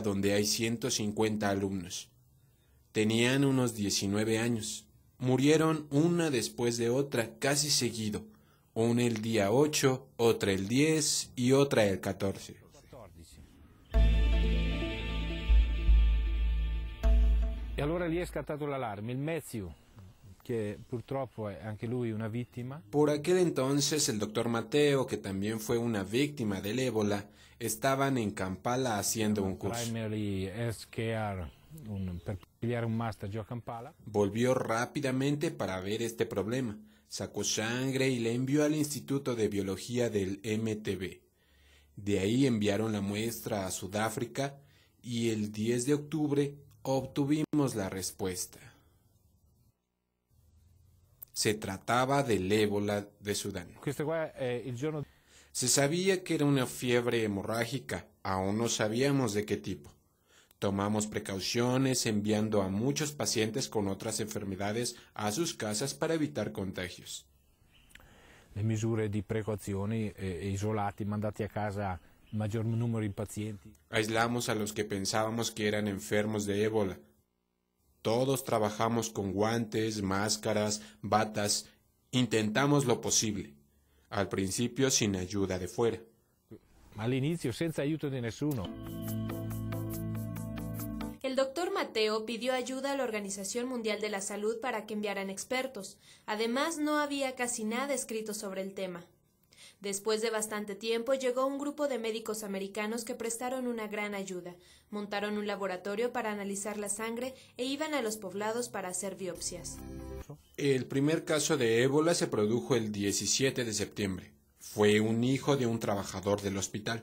donde hay 150 alumnos. Tenían unos 19 años. Murieron una después de otra, casi seguido. Una el día 8, otra el 10 y otra el 14. E allora lì è scattato l'allarme, il Matthew, que purtroppo lui una vittima. Por aquel entonces el doctor Mateo, que también fue una víctima del ébola, estaban en Kampala haciendo un curso. Volvió rápidamente para ver este problema. Sacó sangre y la envió al Instituto de Biología del MTB. De ahí enviaron la muestra a Sudáfrica y el 10 de octubre obtuvimos la respuesta. Se trataba del ébola de Sudán. Este eh, se sabía que era una fiebre hemorrágica, aún no sabíamos de qué tipo. Tomamos precauciones enviando a muchos pacientes con otras enfermedades a sus casas para evitar contagios. Le de eh, a casa mayor número de pacientes. Aislamos a los que pensábamos que eran enfermos de ébola. Todos trabajamos con guantes, máscaras, batas, intentamos lo posible, al principio sin ayuda de fuera. inicio, sin ayuda de ninguno. El doctor Mateo pidió ayuda a la Organización Mundial de la Salud para que enviaran expertos. Además, no había casi nada escrito sobre el tema. Después de bastante tiempo llegó un grupo de médicos americanos que prestaron una gran ayuda. Montaron un laboratorio para analizar la sangre e iban a los poblados para hacer biopsias. El primer caso de ébola se produjo el 17 de septiembre. Fue un hijo de un trabajador del hospital.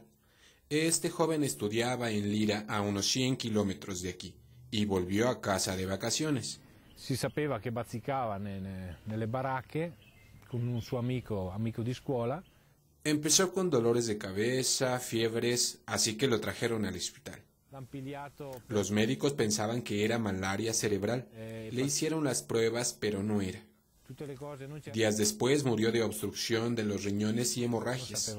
Este joven estudiaba en Lira a unos 100 kilómetros de aquí y volvió a casa de vacaciones. Si sabía que bazzicava en eh, las baracche con un amigo amigo, amico di scuola, Empezó con dolores de cabeza, fiebres, así que lo trajeron al hospital. Los médicos pensaban que era malaria cerebral. Eh, pues, Le hicieron las pruebas, pero no era. Días después murió de obstrucción de los riñones y hemorragias.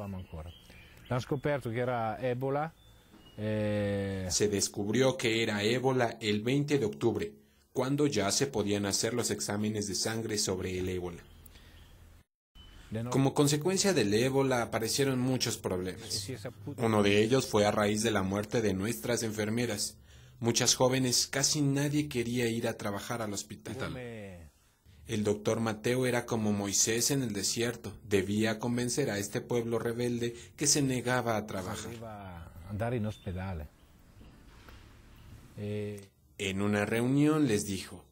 Eh, se descubrió que era ébola el 20 de octubre, cuando ya se podían hacer los exámenes de sangre sobre el ébola. Como consecuencia del ébola aparecieron muchos problemas. Uno de ellos fue a raíz de la muerte de nuestras enfermeras. Muchas jóvenes, casi nadie quería ir a trabajar al hospital. El doctor Mateo era como Moisés en el desierto, debía convencer a este pueblo rebelde que se negaba a trabajar. Eh, en una reunión les dijo,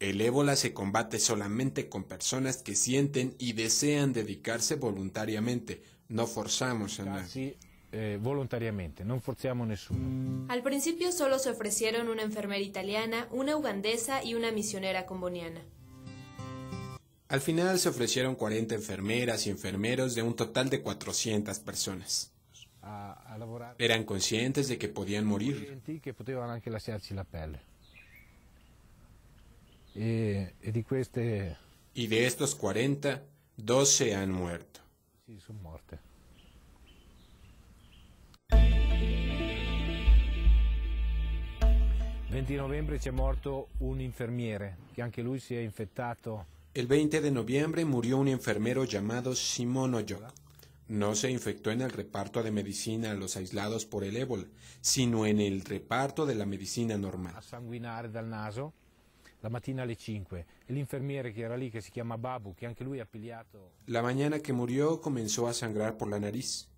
el ébola se combate solamente con personas que sienten y desean dedicarse voluntariamente. No forzamos a nadie. Eh, No forzamos Al principio solo se ofrecieron una enfermera italiana, una ugandesa y una misionera comboniana. Al final se ofrecieron 40 enfermeras y enfermeros de un total de 400 personas. Eran conscientes de que podían morir. Eh, este y de estos 40, 12 han muerto. Sí, son muertes. El 20 de noviembre murió un enfermero llamado Simón Oyok. No se infectó en el reparto de medicina a los aislados por el ébola, sino en el reparto de la medicina normal. A naso la e era lì, che si Babu, che anche La mañana que murió comenzó a sangrar por la nariz.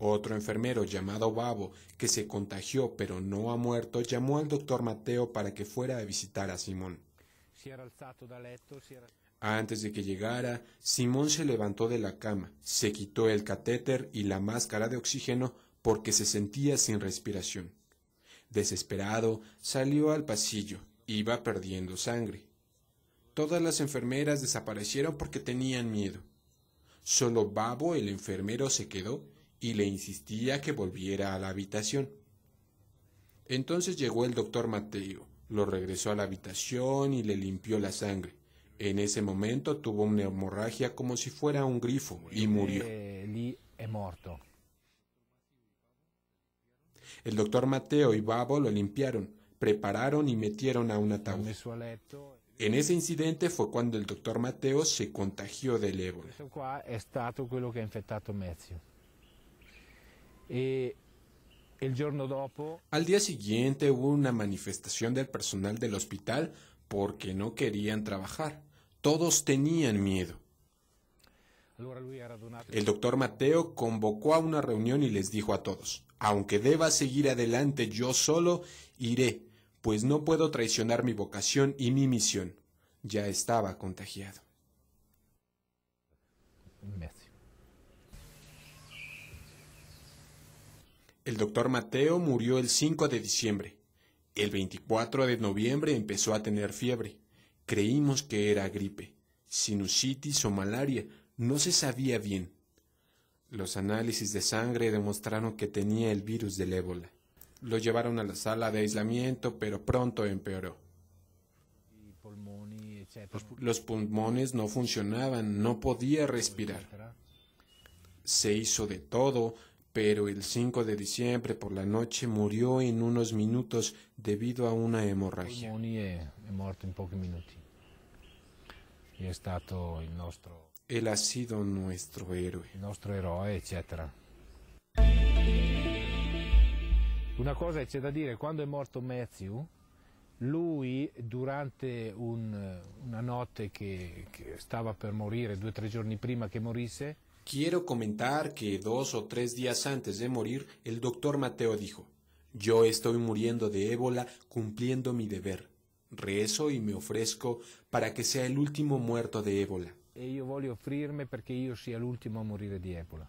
Otro enfermero llamado Babo, que se contagió pero no ha muerto, llamó al doctor Mateo para que fuera a visitar a Simón. Antes de que llegara, Simón se levantó de la cama, se quitó el catéter y la máscara de oxígeno porque se sentía sin respiración. Desesperado, salió al pasillo, iba perdiendo sangre. Todas las enfermeras desaparecieron porque tenían miedo. Solo Babo el enfermero se quedó y le insistía que volviera a la habitación. Entonces llegó el doctor Mateo, lo regresó a la habitación y le limpió la sangre. En ese momento tuvo una hemorragia como si fuera un grifo y murió. El doctor Mateo y Babo lo limpiaron prepararon y metieron a un ataúd. En ese incidente fue cuando el doctor Mateo se contagió del ébola. Al día siguiente hubo una manifestación del personal del hospital porque no querían trabajar. Todos tenían miedo. El doctor Mateo convocó a una reunión y les dijo a todos, aunque deba seguir adelante yo solo, iré pues no puedo traicionar mi vocación y mi misión. Ya estaba contagiado. El doctor Mateo murió el 5 de diciembre. El 24 de noviembre empezó a tener fiebre. Creímos que era gripe, sinusitis o malaria, no se sabía bien. Los análisis de sangre demostraron que tenía el virus del ébola. Lo llevaron a la sala de aislamiento, pero pronto empeoró. Los pulmones no funcionaban, no podía respirar. Se hizo de todo, pero el 5 de diciembre por la noche murió en unos minutos debido a una hemorragia. Eh, Él ha sido nuestro héroe. nuestro héroe, Una cosa c'è da dire, quando è morto Matthew, lui durante un, una notte che, que estaba per morire, due o tre giorni prima che morisse. Quiero comentar que dos o tres días antes de morir, el doctor Mateo dijo, yo estoy muriendo de ébola cumpliendo mi deber. Rezo y me ofrezco para que sea el último muerto de ébola. E io voglio offrirmi perché io sia l'ultimo a morire di ébola.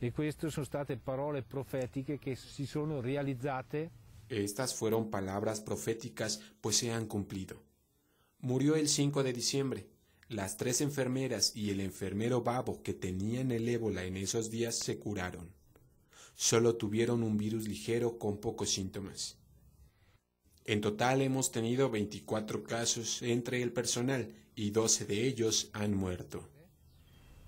E Estas fueron palabras proféticas, pues se han cumplido. Murió el 5 de diciembre. Las tres enfermeras y el enfermero babo que tenían el ébola en esos días se curaron. Solo tuvieron un virus ligero con pocos síntomas. En total hemos tenido 24 casos entre el personal y 12 de ellos han muerto.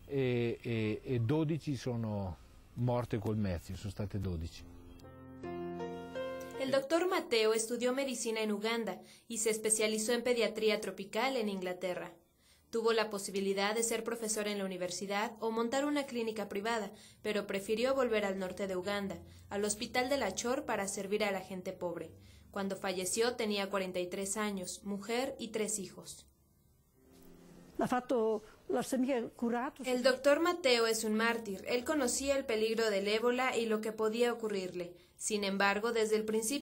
12 e, e, sono 12. El doctor Mateo estudió medicina en Uganda y se especializó en pediatría tropical en Inglaterra. Tuvo la posibilidad de ser profesor en la universidad o montar una clínica privada, pero prefirió volver al norte de Uganda, al hospital de La Chor, para servir a la gente pobre. Cuando falleció tenía 43 años, mujer y tres hijos. Ha el doctor Mateo es un mártir. Él conocía el peligro del ébola y lo que podía ocurrirle. Sin embargo, desde el principio